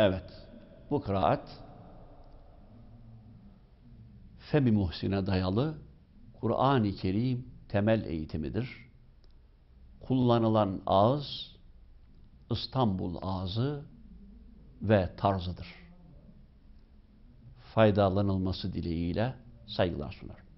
Evet. Bu kıraat femi Muhsin'e dayalı Kur'an-ı Kerim temel eğitimidir. Kullanılan ağız İstanbul ağzı ve tarzıdır. Faydalanılması dileğiyle saygılar sunarım.